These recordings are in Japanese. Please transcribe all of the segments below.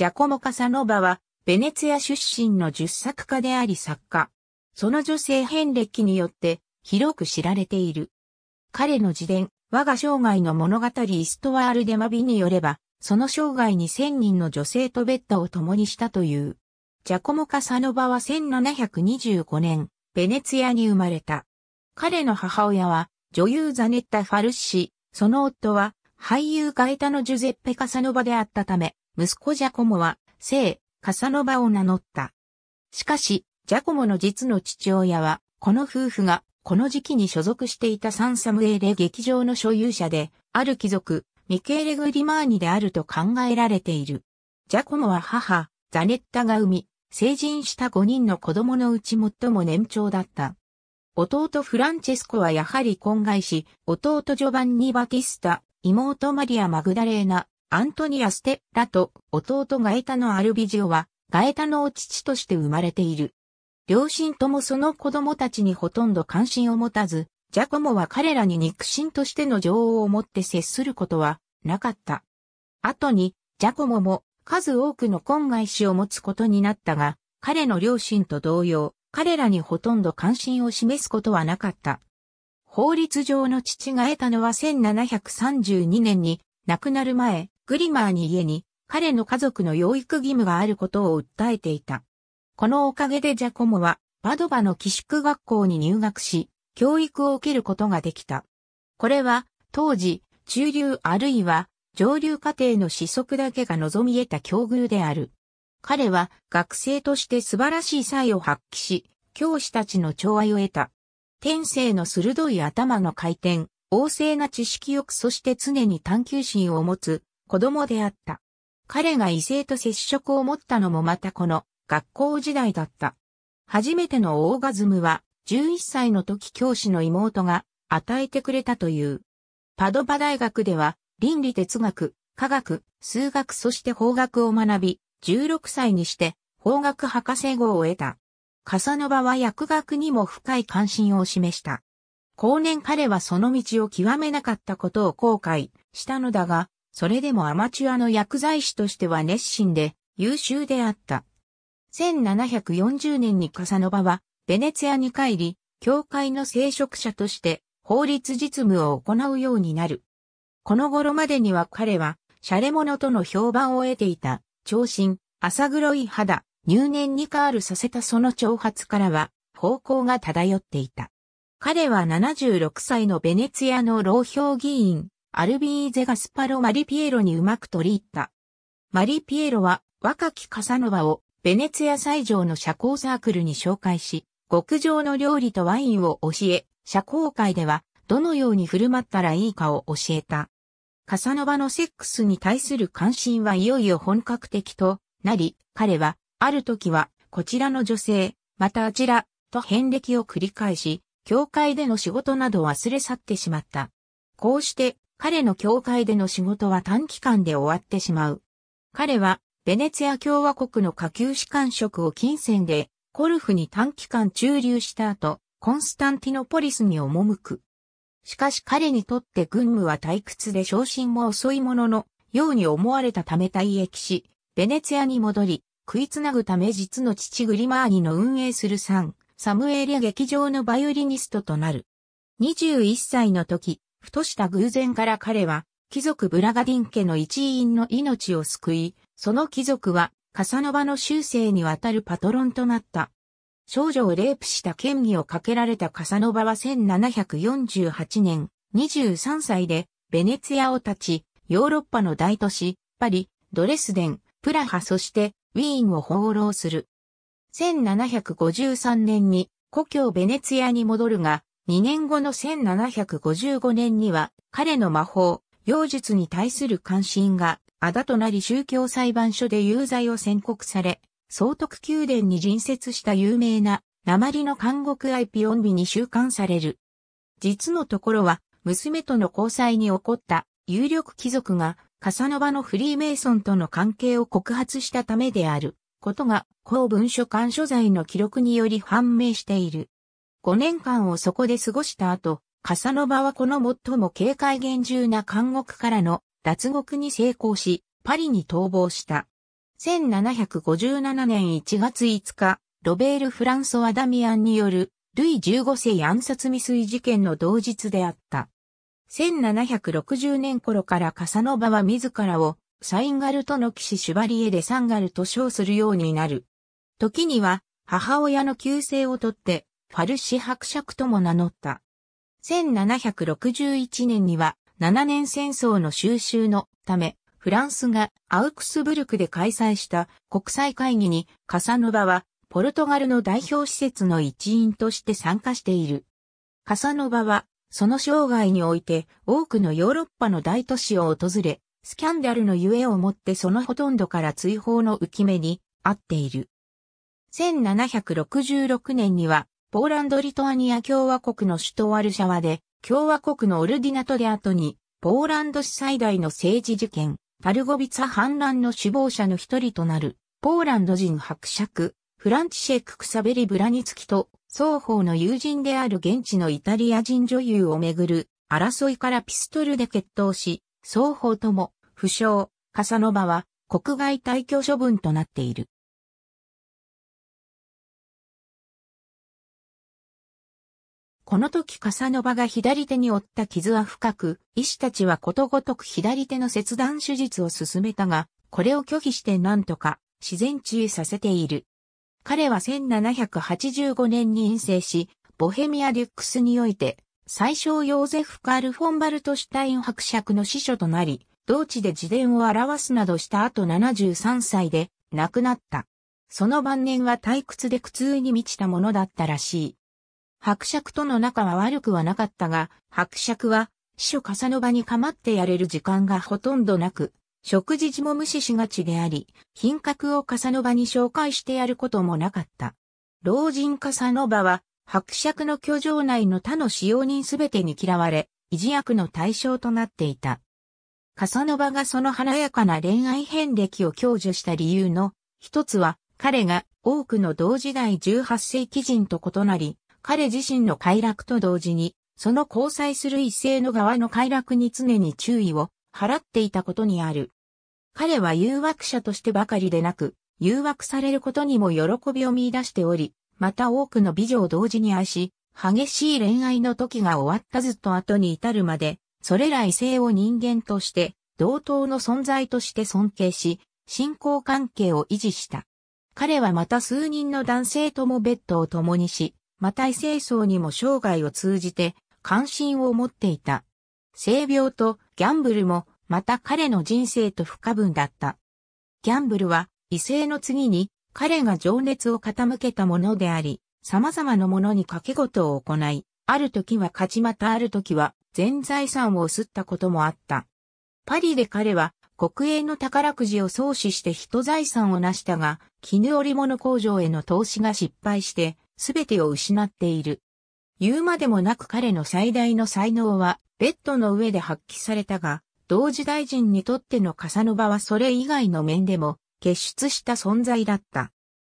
ジャコモ・カサノバは、ベネツィア出身の十作家であり作家。その女性遍歴によって、広く知られている。彼の自伝、我が生涯の物語イストワール・デ・マビによれば、その生涯に1000人の女性とベッドを共にしたという。ジャコモ・カサノバは1725年、ベネツィアに生まれた。彼の母親は女優ザネッタ・ファルッシ、その夫は俳優ガエタのジュゼッペ・カサノバであったため、息子ジャコモは、聖、カサノバを名乗った。しかし、ジャコモの実の父親は、この夫婦が、この時期に所属していたサンサムエーレ劇場の所有者で、ある貴族、ミケーレ・グリマーニであると考えられている。ジャコモは母、ザネッタが生み、成人した5人の子供のうち最も年長だった。弟フランチェスコはやはり婚外し、弟ジョバンニ・バティスタ、妹マリア・マグダレーナ、アントニア・ステッラと弟ガエタのアルビジオは、ガエタのお父として生まれている。両親ともその子供たちにほとんど関心を持たず、ジャコモは彼らに肉親としての女王を持って接することはなかった。後に、ジャコモも数多くの婚外子を持つことになったが、彼の両親と同様、彼らにほとんど関心を示すことはなかった。法律上の父が得たのは1732年に亡くなる前、グリマーに家に彼の家族の養育義務があることを訴えていた。このおかげでジャコモはパドバの寄宿学校に入学し、教育を受けることができた。これは当時、中流あるいは上流家庭の子息だけが望み得た境遇である。彼は学生として素晴らしい才を発揮し、教師たちの寵愛を得た。天性の鋭い頭の回転、旺盛な知識欲そして常に探求心を持つ子供であった。彼が異性と接触を持ったのもまたこの学校時代だった。初めてのオーガズムは11歳の時教師の妹が与えてくれたという。パドバ大学では倫理哲学、科学、数学そして法学を学び、16歳にして法学博士号を得た。カサノバは薬学にも深い関心を示した。後年彼はその道を極めなかったことを後悔したのだが、それでもアマチュアの薬剤師としては熱心で優秀であった。1740年にカサノバは、ベネツィアに帰り、教会の聖職者として法律実務を行うようになる。この頃までには彼は、シャレ者との評判を得ていた、長身、浅黒い肌、入念にカールさせたその挑発からは、方向が漂っていた。彼は76歳のベネツィアの老評議員、アルビーゼ・ガスパロ・マリピエロにうまく取り入った。マリピエロは若きカサノバをベネツヤ最上の社交サークルに紹介し、極上の料理とワインを教え、社交界ではどのように振る舞ったらいいかを教えた。カサノバのセックスに対する関心はいよいよ本格的となり、彼は、ある時は、こちらの女性、またあちら、と遍歴を繰り返し、教会での仕事など忘れ去ってしまった。こうして、彼の教会での仕事は短期間で終わってしまう。彼は、ベネツィア共和国の下級士官職を金銭で、コルフに短期間駐留した後、コンスタンティノポリスに赴く。しかし彼にとって軍務は退屈で昇進も遅いものの、ように思われたため退役し、ベネツィアに戻り、食いつなぐため実の父グリマーニの運営するサン、サムエリア劇場のバイオリニストとなる。21歳の時、ふとした偶然から彼は、貴族ブラガディン家の一員の命を救い、その貴族は、カサノバの修正にわたるパトロンとなった。少女をレイプした権威をかけられたカサノバは1748年、23歳で、ベネツィアを立ち、ヨーロッパの大都市、パリ、ドレスデン、プラハそしてウィーンを放浪する。1753年に故郷ベネツィアに戻るが、2年後の1755年には彼の魔法、妖術に対する関心が、あだとなり宗教裁判所で有罪を宣告され、総督宮殿に隣接した有名な、鉛の監獄アイピオンビに収監される。実のところは、娘との交際に起こった有力貴族が、カサノバのフリーメイソンとの関係を告発したためであることが、公文書館所在の記録により判明している。5年間をそこで過ごした後、カサノバはこの最も警戒厳重な監獄からの脱獄に成功し、パリに逃亡した。1757年1月5日、ロベール・フランソワ・ダミアンによる、ルイ15世暗殺未遂事件の同日であった。1760年頃からカサノバは自らを、サインガルトの騎士シュバリエでサンガルと称するようになる。時には、母親の旧姓をとって、ファルシ伯爵とも名乗った。1761年には7年戦争の収集のため、フランスがアウクスブルクで開催した国際会議にカサノバはポルトガルの代表施設の一員として参加している。カサノバはその生涯において多くのヨーロッパの大都市を訪れ、スキャンダルのゆえをもってそのほとんどから追放の浮き目にあっている。1766年にはポーランド・リトアニア共和国の首都ワルシャワで、共和国のオルディナトで後に、ポーランド市最大の政治事件、パルゴビツァ反乱の首謀者の一人となる、ポーランド人伯爵、フランチシェク・クサベリ・ブラニツキと、双方の友人である現地のイタリア人女優をめぐる、争いからピストルで決闘し、双方とも、負傷、カサノバは、国外退去処分となっている。この時カサノバが左手に負った傷は深く、医師たちはことごとく左手の切断手術を進めたが、これを拒否して何とか自然治癒させている。彼は1785年に陰性し、ボヘミア・リュックスにおいて、最小ヨーゼフ・カール・フォンバルト・シュタイン伯爵の司書となり、同地で自伝を表すなどした後73歳で亡くなった。その晩年は退屈で苦痛に満ちたものだったらしい。伯爵との仲は悪くはなかったが、伯爵は、秘書笠の場に構ってやれる時間がほとんどなく、食事時も無視しがちであり、品格を笠の場に紹介してやることもなかった。老人笠の場は、伯爵の居城内の他の使用人すべてに嫌われ、維持役の対象となっていた。笠の場がその華やかな恋愛遍歴を享受した理由の一つは、彼が多くの同時代18世紀人と異なり、彼自身の快楽と同時に、その交際する異性の側の快楽に常に注意を払っていたことにある。彼は誘惑者としてばかりでなく、誘惑されることにも喜びを見出しており、また多くの美女を同時に愛し、激しい恋愛の時が終わったずっと後に至るまで、それら異性を人間として、同等の存在として尊敬し、信仰関係を維持した。彼はまた数人の男性ともベッドを共にし、また異性層にも生涯を通じて関心を持っていた。性病とギャンブルもまた彼の人生と不可分だった。ギャンブルは異性の次に彼が情熱を傾けたものであり、様々なものに掛け事を行い、ある時は勝ちまたある時は全財産をすったこともあった。パリで彼は国営の宝くじを創始して人財産を成したが、絹織物工場への投資が失敗して、すべてを失っている。言うまでもなく彼の最大の才能は、ベッドの上で発揮されたが、同時代人にとってのカサノバはそれ以外の面でも、結出した存在だった。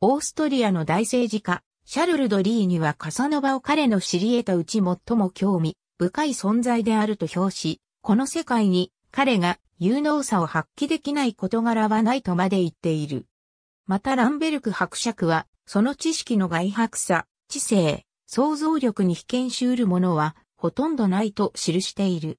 オーストリアの大政治家、シャルル・ドリーにはカサノバを彼の知り得たうち最も興味深い存在であると評し、この世界に彼が有能さを発揮できない事柄はないとまで言っている。またランベルク伯爵はその知識の外迫さ、知性、想像力に被験し得るものはほとんどないと記している。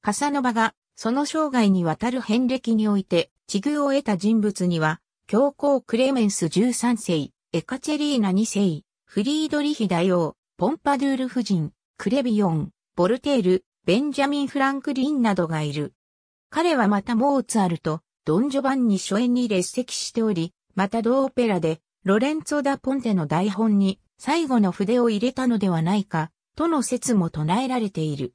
カサノバがその生涯にわたる遍歴において、地遇を得た人物には、教皇クレメンス13世、エカチェリーナ2世、フリードリヒ大王、ポンパドゥール夫人、クレビオン、ボルテール、ベンジャミン・フランクリンなどがいる。彼はまたモーツァルト、ドン・ジョバンニ初演に列席しており、また同オペラでロレンツォ・ダ・ポンテの台本に最後の筆を入れたのではないか、との説も唱えられている。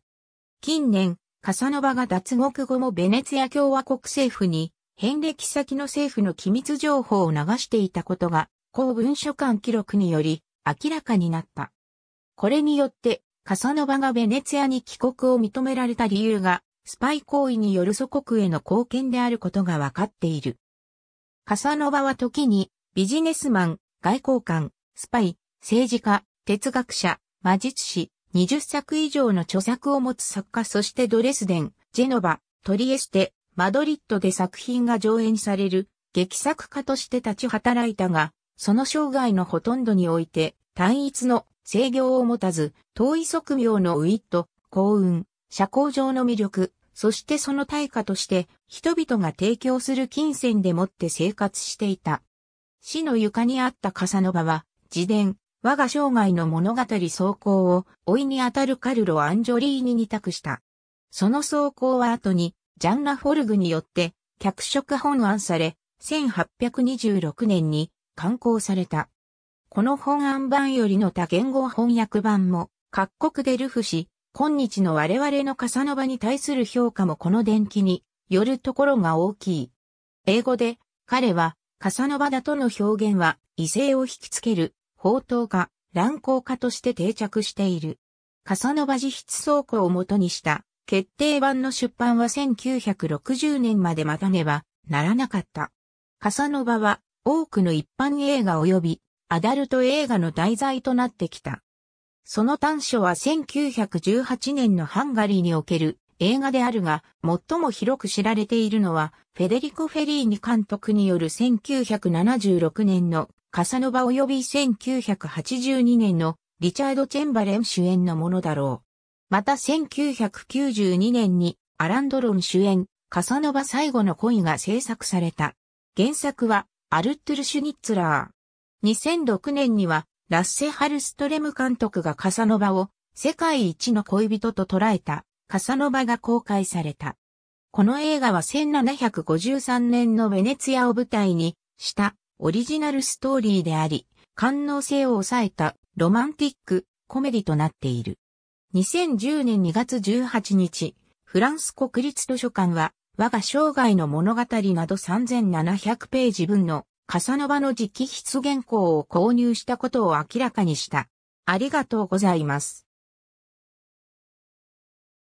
近年、カサノバが脱獄後もベネツィア共和国政府に、返歴先の政府の機密情報を流していたことが、公文書館記録により明らかになった。これによって、カサノバがベネツィアに帰国を認められた理由が、スパイ行為による祖国への貢献であることがわかっている。カサノバは時にビジネスマン、外交官、スパイ、政治家、哲学者、魔術師、20作以上の著作を持つ作家そしてドレスデン、ジェノバ、トリエステ、マドリッドで作品が上演される劇作家として立ち働いたが、その生涯のほとんどにおいて単一の制御を持たず、遠い側面のウィット、幸運、社交上の魅力、そしてその対価として人々が提供する金銭でもって生活していた。死の床にあったサの場は、自伝、我が生涯の物語走行を、老いにあたるカルロ・アンジョリーニに託した。その走行は後に、ジャン・ラフォルグによって、脚色本案され、1826年に刊行された。この本案版よりの多言語翻訳版も、各国で流布し、今日の我々のサの場に対する評価もこの伝記によるところが大きい。英語で、彼は、カサノバダとの表現は、異性を引きつける、宝刀化、乱行化として定着している。カサノバ自筆倉庫を元にした、決定版の出版は1960年まで待たねばならなかった。カサノバは多くの一般映画及びアダルト映画の題材となってきた。その短所は1918年のハンガリーにおける映画であるが、最も広く知られているのは、フェデリコ・フェリーニ監督による1976年のカサノバ及び1982年のリチャード・チェンバレン主演のものだろう。また1992年にアランドロン主演、カサノバ最後の恋が制作された。原作はアルトゥル・シュニッツラー。2006年にはラッセ・ハルストレム監督がカサノバを世界一の恋人と捉えたカサノバが公開された。この映画は1753年のベネツィアを舞台にしたオリジナルストーリーであり、感能性を抑えたロマンティックコメディとなっている。2010年2月18日、フランス国立図書館は我が生涯の物語など3700ページ分のカサノバの直筆原稿を購入したことを明らかにした。ありがとうございます。